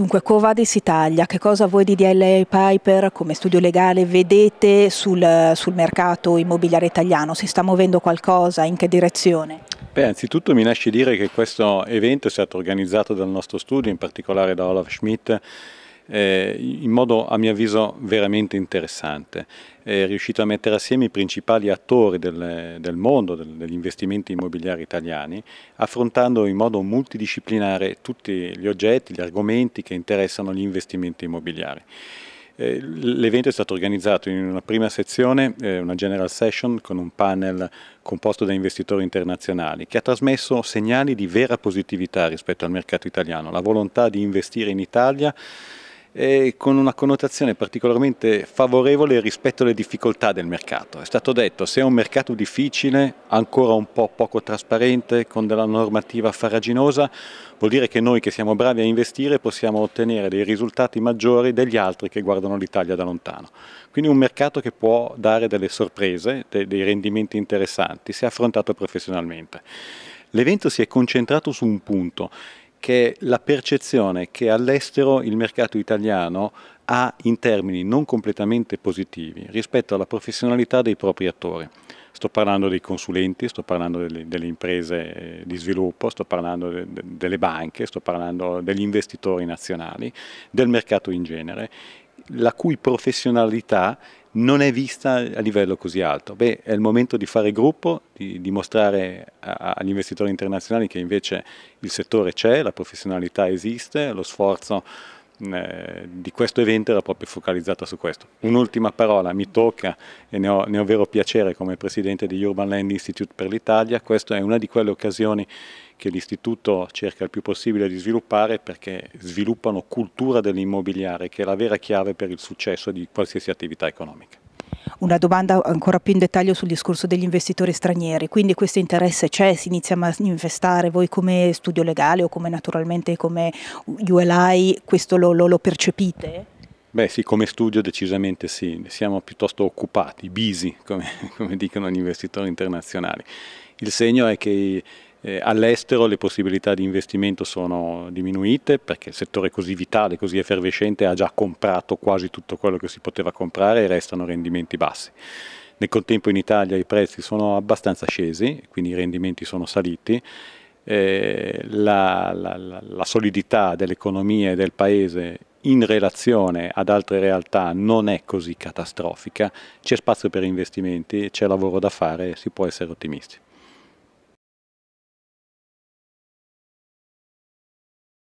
Dunque, Covadis Italia, che cosa voi di DLA Piper come studio legale vedete sul, sul mercato immobiliare italiano? Si sta muovendo qualcosa? In che direzione? Beh, anzitutto mi lasci dire che questo evento è stato organizzato dal nostro studio, in particolare da Olaf Schmidt eh, in modo a mio avviso veramente interessante. È riuscito a mettere assieme i principali attori del, del mondo del, degli investimenti immobiliari italiani, affrontando in modo multidisciplinare tutti gli oggetti, gli argomenti che interessano gli investimenti immobiliari. Eh, l'evento è stato organizzato in una prima sezione, eh, una general session con un panel composto da investitori internazionali che ha trasmesso segnali di vera positività rispetto al mercato italiano, la volontà di investire in Italia eh, con una connotazione particolarmente favorevole rispetto alle difficoltà del mercato. È stato detto se è un mercato difficile, ancora un po' poco trasparente, con della normativa farraginosa, vuol dire che noi che siamo bravi a investire possiamo ottenere dei risultati maggiori degli altri che guardano l'Italia da lontano. Quindi un mercato che può dare delle sorprese, de dei rendimenti interessanti se affrontato professionalmente. L'evento si è concentrato su un punto, che è la percezione che all'estero il mercato italiano ha in termini non completamente positivi rispetto alla professionalità dei propri attori. Sto parlando dei consulenti, sto parlando delle, delle imprese eh, di sviluppo, sto parlando de, de, delle banche, sto parlando degli investitori nazionali, del mercato in genere, la cui professionalità non è vista a livello così alto. Beh, è il momento di fare gruppo, di dimostrare agli investitori internazionali che invece il settore c'è, la professionalità esiste, lo sforzo eh, di questo evento era proprio focalizzata su questo. Un'ultima parola, mi tocca e ne ho, ne ho vero piacere come presidente di Urban Land Institute per l'Italia, questa è una di quelle occasioni che l'Istituto cerca il più possibile di sviluppare perché sviluppano cultura dell'immobiliare che è la vera chiave per il successo di qualsiasi attività economica una domanda ancora più in dettaglio sul discorso degli investitori stranieri, quindi questo interesse c'è, si inizia a manifestare voi come studio legale o come naturalmente come ULI, questo lo, lo, lo percepite? Beh sì, come studio decisamente sì, siamo piuttosto occupati, busy come, come dicono gli investitori internazionali. Il segno è che eh, all'estero le possibilità di investimento sono diminuite perché il settore così vitale, così effervescente ha già comprato quasi tutto quello che si poteva comprare e restano rendimenti bassi. Nel contempo in Italia i prezzi sono abbastanza scesi, quindi i rendimenti sono saliti. Eh, la, la, la solidità dell'economia e del paese in relazione ad altre realtà non è così catastrofica, c'è spazio per investimenti, c'è lavoro da fare, si può essere ottimisti.